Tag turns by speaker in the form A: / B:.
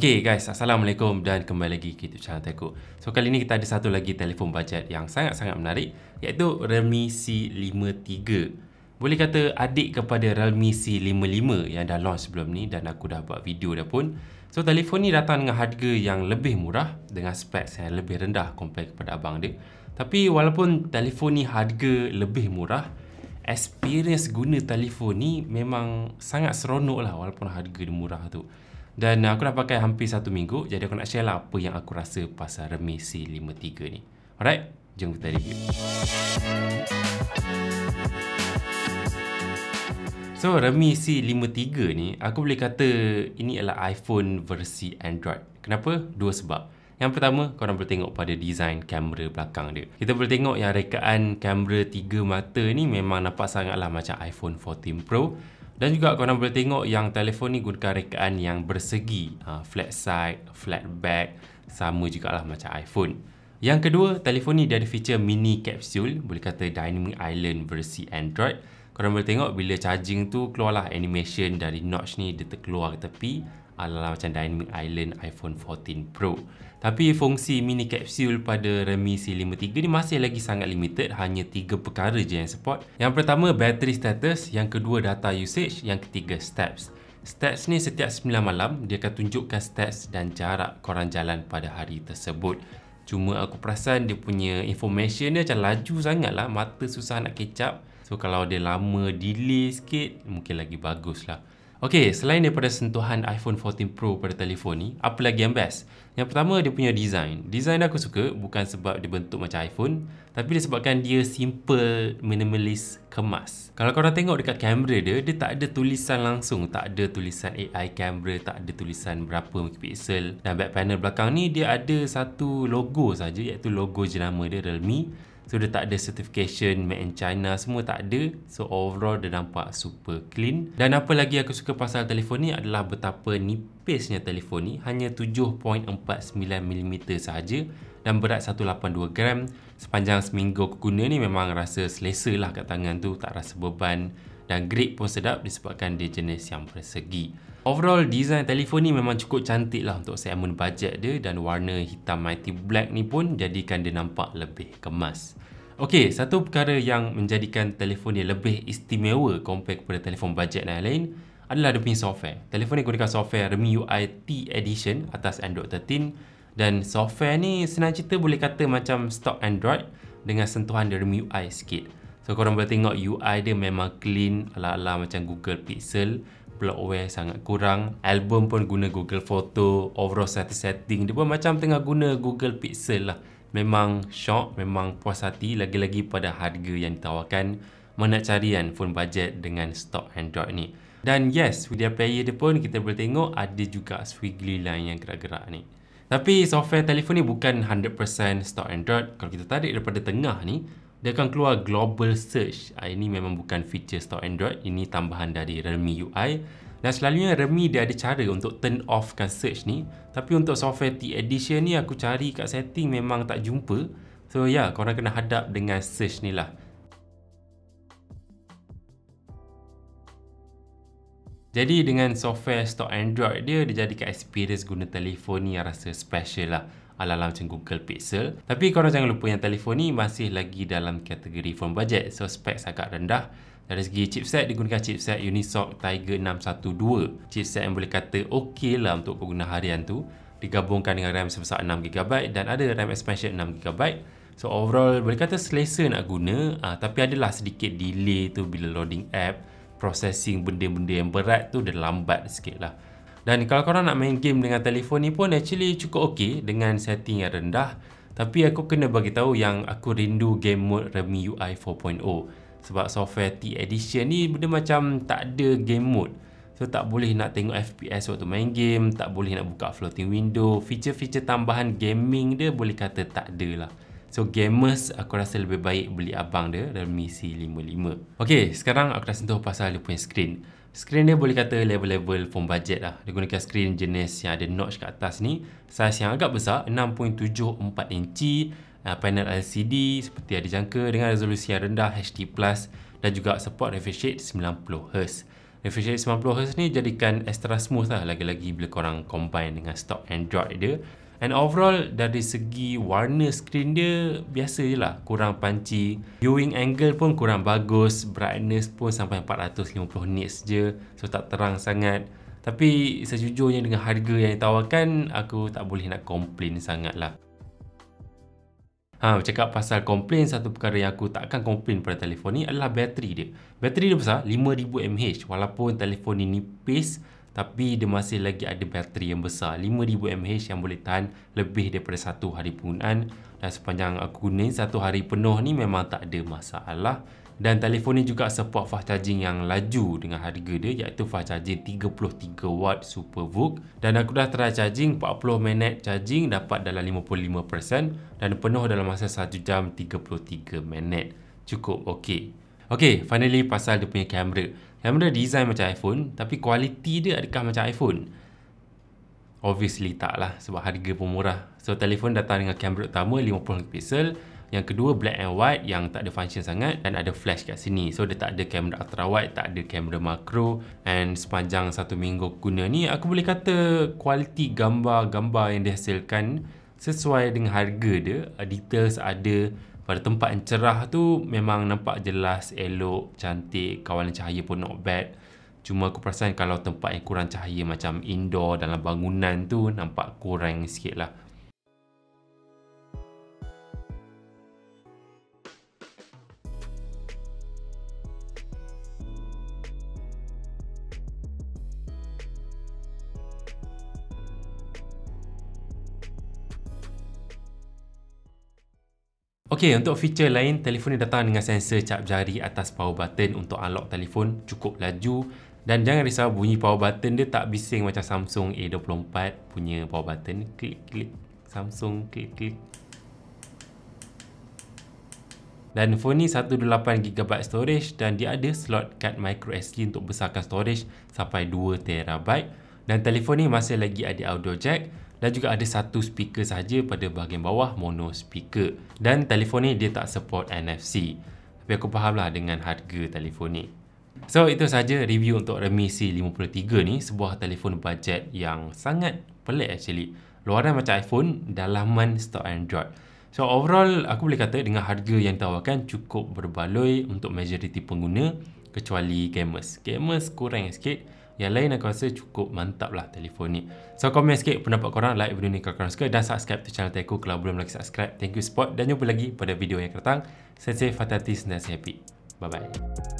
A: Okay guys, Assalamualaikum dan kembali lagi ke YouTube channel Teko So kali ni kita ada satu lagi telefon bajet yang sangat-sangat menarik Iaitu Realme C53 Boleh kata adik kepada Realme C55 yang dah launch sebelum ni Dan aku dah buat video dah pun So telefon ni datang dengan harga yang lebih murah Dengan spek yang lebih rendah compare kepada abang dia Tapi walaupun telefon ni harga lebih murah Experience guna telefon ni memang sangat seronok lah Walaupun harga dia murah tu dan uh, aku dah pakai hampir satu minggu Jadi aku nak share lah apa yang aku rasa pasal Remy C53 ni Alright, jom kita review So, Remy C53 ni Aku boleh kata ini adalah iPhone versi Android Kenapa? Dua sebab yang pertama, korang boleh tengok pada desain kamera belakang dia. Kita boleh tengok yang rekaan kamera tiga mata ni memang nampak sangatlah macam iPhone 14 Pro. Dan juga korang boleh tengok yang telefon ni gunakan rekaan yang bersegi ha, Flat side, flat back, sama juga lah macam iPhone Yang kedua, telefon ni dia ada feature mini capsule Boleh kata Dynamic Island versi Android Korang boleh tengok bila charging tu keluarlah animation dari notch ni dia terkeluar ke tepi adalah macam Dynamic Island iPhone 14 Pro. Tapi fungsi mini kapsul pada Redmi C53 ni masih lagi sangat limited, hanya tiga perkara je yang support. Yang pertama battery status, yang kedua data usage, yang ketiga steps. Steps ni setiap 9 malam dia akan tunjukkan steps dan jarak korang jalan pada hari tersebut. Cuma aku perasan dia punya information dia macam laju sangat lah. Mata susah nak kecap. So kalau dia lama delay sikit mungkin lagi bagus lah. Okey, selain daripada sentuhan iPhone 14 Pro pada telefon ni, apa lagi yang best? Yang pertama, dia punya design. Design aku suka bukan sebab dia bentuk macam iPhone, tapi disebabkan dia simple, minimalis, kemas. Kalau korang tengok dekat kamera dia, dia tak ada tulisan langsung. Tak ada tulisan AI camera, tak ada tulisan berapa megapixel. Dan back panel belakang ni, dia ada satu logo saja, iaitu logo jenama dia, Realme. So dia tak ada certification made in China semua tak ada. So overall dia nampak super clean. Dan apa lagi aku suka pasal telefon ni adalah betapa nipisnya telefon ni. Hanya 7.49mm sahaja dan berat 182 gram. Sepanjang seminggu aku guna ni memang rasa selesa lah kat tangan tu. Tak rasa beban dan grip pun sedap disebabkan dia jenis yang persegi. Overall, desain telefon ni memang cukup cantik lah untuk segmen budget dia dan warna hitam mighty black ni pun jadikan dia nampak lebih kemas. Okey, satu perkara yang menjadikan telefon dia lebih istimewa compare kepada telefon budget dan lain-lain adalah dia punya software. Telefon ni gunakan software Redmi UI T Edition atas Android 13 dan software ni senang cerita boleh kata macam stock Android dengan sentuhan Redmi UI sikit. So korang boleh tengok UI dia memang clean ala-ala macam Google Pixel pulau sangat kurang album pun guna google photo overall set setting dia pun macam tengah guna google pixel lah memang shock memang puas hati lagi-lagi pada harga yang ditawarkan mana carian phone budget dengan stock android ni dan yes, media player dia pun kita boleh tengok ada juga squiggly line yang gerak-gerak ni. Tapi software telefon ni bukan 100% stock Android. Kalau kita tarik daripada tengah ni, dia akan keluar Global Search. Ah, ini memang bukan feature stock Android. Ini tambahan dari Realme UI. Dan selalunya Realme dia ada cara untuk turn off kan search ni. Tapi untuk software T Edition ni aku cari kat setting memang tak jumpa. So ya, yeah, korang kena hadap dengan search ni lah. Jadi dengan software stock Android dia, dia jadikan experience guna telefon ni yang rasa special lah ala-ala macam Google Pixel. Tapi korang jangan lupa yang telefon ni masih lagi dalam kategori phone budget. So specs agak rendah. Dari segi chipset, digunakan chipset Unisoc Tiger 612. Chipset yang boleh kata okey lah untuk pengguna harian tu. Digabungkan dengan RAM sebesar 6GB dan ada RAM expansion 6GB. So overall boleh kata selesa nak guna uh, tapi adalah sedikit delay tu bila loading app processing benda-benda yang berat tu dia lambat sikit lah. Dan kalau korang nak main game dengan telefon ni pun actually cukup okey dengan setting yang rendah. Tapi aku kena bagi tahu yang aku rindu game mode Redmi UI 4.0 sebab software T edition ni benda macam tak ada game mode. So tak boleh nak tengok FPS waktu main game, tak boleh nak buka floating window, feature-feature tambahan gaming dia boleh kata tak ada lah. So gamers aku rasa lebih baik beli abang dia Redmi C55. Okey, sekarang aku dah sentuh pasal dia punya screen. Skrin dia boleh kata level-level phone budget lah. Dia gunakan screen jenis yang ada notch kat atas ni. Saiz yang agak besar, 6.74 inci. Uh, panel LCD seperti ada jangka dengan resolusi yang rendah HD+. Dan juga support refresh rate 90Hz. Refresh rate 90Hz ni jadikan extra smooth lah lagi-lagi bila korang combine dengan stock Android dia. And overall, dari segi warna skrin dia, biasa je lah. Kurang panci Viewing angle pun kurang bagus. Brightness pun sampai 450 nits je. So, tak terang sangat. Tapi, sejujurnya dengan harga yang ditawarkan, aku tak boleh nak komplain sangat lah. Ha, cakap pasal komplain, satu perkara yang aku takkan komplain pada telefon ni adalah bateri dia. Bateri dia besar, 5000 mAh. Walaupun telefon ni nipis, tapi dia masih lagi ada bateri yang besar 5000mAh yang boleh tahan lebih daripada satu hari penggunaan dan sepanjang aku guna satu hari penuh ni memang tak ada masalah dan telefon ni juga support fast charging yang laju dengan harga dia iaitu fast charging 33W Superbook. dan aku dah try charging 40 minit charging dapat dalam 55% dan penuh dalam masa 1 jam 33 minit cukup okey. Okey, finally pasal dia punya kamera yang Kamera design macam iPhone Tapi kualiti dia adakah macam iPhone? Obviously tak lah Sebab harga pun murah So telefon datang dengan kamera utama 50MP Yang kedua black and white Yang tak ada function sangat Dan ada flash kat sini So dia tak ada kamera ultra wide Tak ada kamera makro. And sepanjang satu minggu guna ni Aku boleh kata Kualiti gambar-gambar yang dihasilkan Sesuai dengan harga dia Details ada pada tempat yang cerah tu memang nampak jelas elok cantik kawalan cahaya pun not bad cuma aku perasan kalau tempat yang kurang cahaya macam indoor dalam bangunan tu nampak kurang sikit lah Okey, untuk fitur lain, telefon ni datang dengan sensor cap jari atas power button untuk unlock telefon cukup laju dan jangan risau bunyi power button dia tak bising macam Samsung A24 punya power button. Klik klik Samsung klik klik. Dan phone ni 128GB storage dan dia ada slot card micro SD untuk besarkan storage sampai 2TB dan telefon ni masih lagi ada audio jack dan juga ada satu speaker saja pada bahagian bawah mono speaker dan telefon ni dia tak support NFC tapi aku faham lah dengan harga telefon ni so itu saja review untuk Redmi C53 ni sebuah telefon budget yang sangat pelik actually luaran macam iPhone dalaman stok Android So overall aku boleh kata dengan harga yang ditawarkan cukup berbaloi untuk majoriti pengguna kecuali gamers. Gamers kurang sikit yang lain aku rasa cukup mantap lah telefon ni. So komen sikit pendapat korang. Like video ni kalau korang suka. Dan subscribe to channel aku kalau belum lagi subscribe. Thank you support. Dan jumpa lagi pada video yang akan datang. Saya Fatah Tis dan saya Happy. Bye-bye.